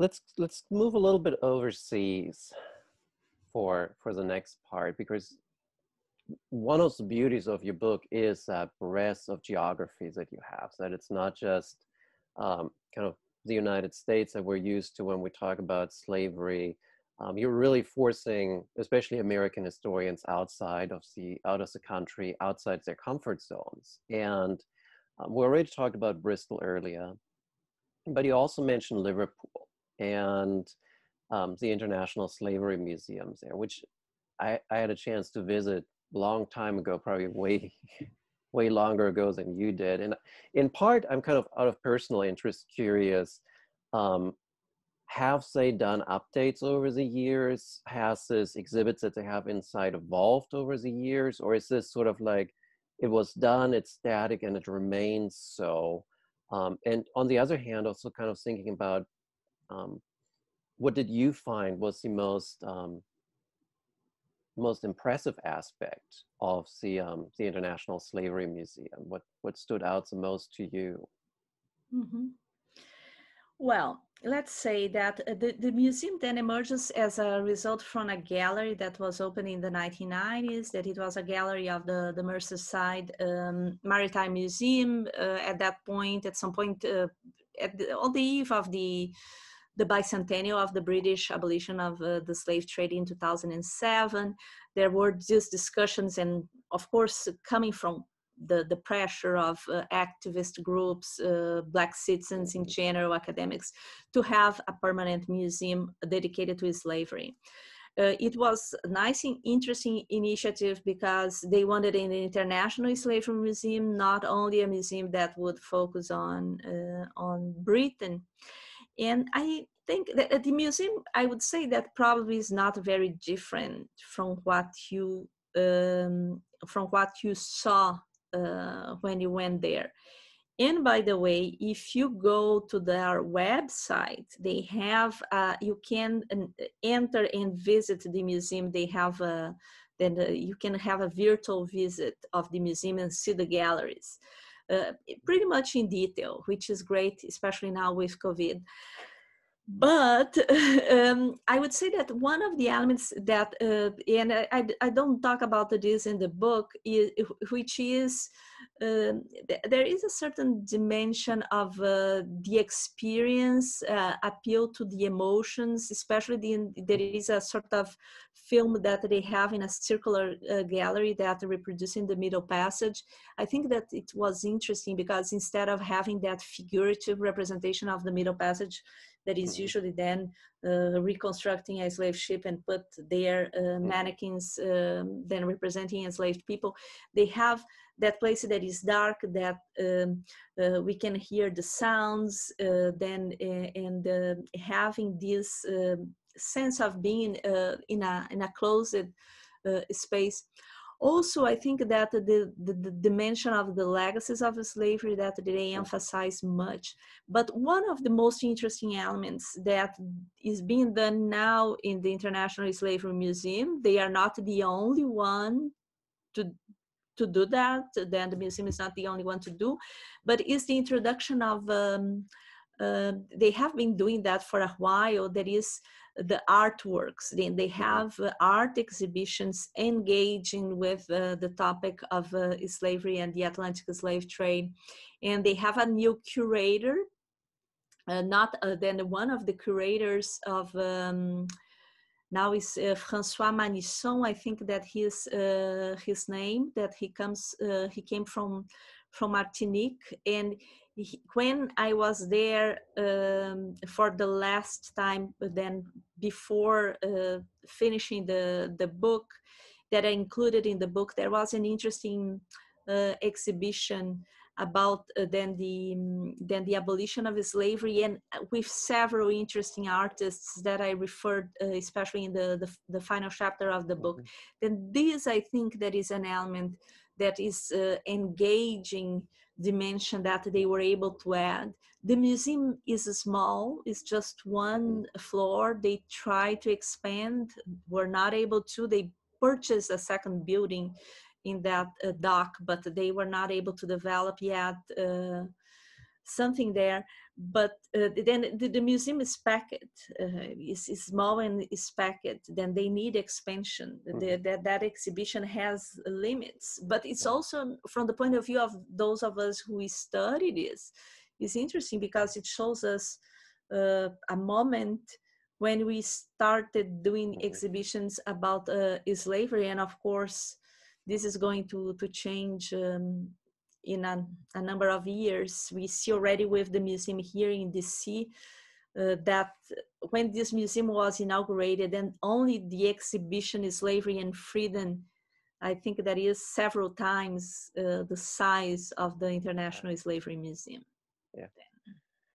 let's let's move a little bit overseas for for the next part because one of the beauties of your book is that breadth of geographies that you have so that it's not just um, kind of the united states that we're used to when we talk about slavery um, you're really forcing especially american historians outside of the out of the country outside their comfort zones and um, we already talked about bristol earlier but you also mentioned liverpool and um, the International Slavery Museums there, which I, I had a chance to visit a long time ago, probably way, way longer ago than you did. And in part, I'm kind of out of personal interest curious. Um, have they done updates over the years? Has this exhibits that they have inside evolved over the years? Or is this sort of like it was done, it's static, and it remains so? Um, and on the other hand, also kind of thinking about um, what did you find was the most um, most impressive aspect of the um, the International Slavery Museum? What what stood out the most to you? Mm-hmm. Well, let's say that uh, the, the museum then emerges as a result from a gallery that was opened in the 1990s, that it was a gallery of the, the Merseyside um, Maritime Museum. Uh, at that point, at some point, uh, at the, on the eve of the the bicentennial of the British abolition of uh, the slave trade in 2007. There were these discussions, and of course, coming from the, the pressure of uh, activist groups, uh, black citizens in mm-hmm. general, academics, to have a permanent museum dedicated to slavery. Uh, it was a nice and interesting initiative because they wanted an international slavery museum, not only a museum that would focus on uh, on Britain. And I think that at the museum, I would say that probably is not very different from what you um, from what you saw uh, when you went there. And by the way, if you go to their website, they have uh, you can enter and visit the museum. They have a uh, then uh, you can have a virtual visit of the museum and see the galleries. Uh, pretty much in detail, which is great, especially now with COVID. But um, I would say that one of the elements that, uh, and I, I, I, don't talk about this in the book, is, which is um, there is a certain dimension of uh, the experience uh, appeal to the emotions, especially the, there is a sort of film that they have in a circular uh, gallery that reproducing the middle passage. I think that it was interesting because instead of having that figurative representation of the middle passage, that is mm-hmm. usually then uh, reconstructing a slave ship and put their uh, mm-hmm. mannequins um, then representing enslaved people. They have that place that is dark that um, uh, we can hear the sounds uh, then uh, and uh, having this um, sense of being in a in a closed space. Also, I think that the, the, the dimension of the legacies of slavery that they emphasize much. But one of the most interesting elements that is being done now in the International Slavery Museum, they are not the only one to to do that. Then the museum is not the only one to do, but is the introduction of um, uh, they have been doing that for a while. There is the artworks. Then they mm-hmm. have uh, art exhibitions engaging with uh, the topic of uh, slavery and the Atlantic slave trade, and they have a new curator. Uh, not then one of the curators of um, now is François Manisson. I think that his his name that he comes he came from from Martinique and when I was there um, for the last time, then before uh, finishing the the book that I included in the book, there was an interesting uh, exhibition about uh, then the mm, then the abolition of slavery and with several interesting artists that I referred uh, especially in the, the, the final chapter of the book. Mm -hmm. Then this I think that is an element that is uh, engaging dimension that they were able to add. The museum is small, it's just one floor. They tried to expand, were not able to. They purchased a second building in that uh, dock, but they were not able to develop yet uh, something there. But uh, then the, the, museum is packed, uh, is, small and is packed. Then they need expansion. Mm-hmm. The, that that exhibition has limits. But it's also from the point of view of those of us who study this, is interesting because it shows us uh, a moment when we started doing mm-hmm. exhibitions about uh, slavery and of course this is going to to change um, in a, a, number of years, we see already with the museum here in DC uh, that when this museum was inaugurated and only the exhibition slavery and freedom, I think that is several times uh, the size of the International Slavery Museum. Yeah.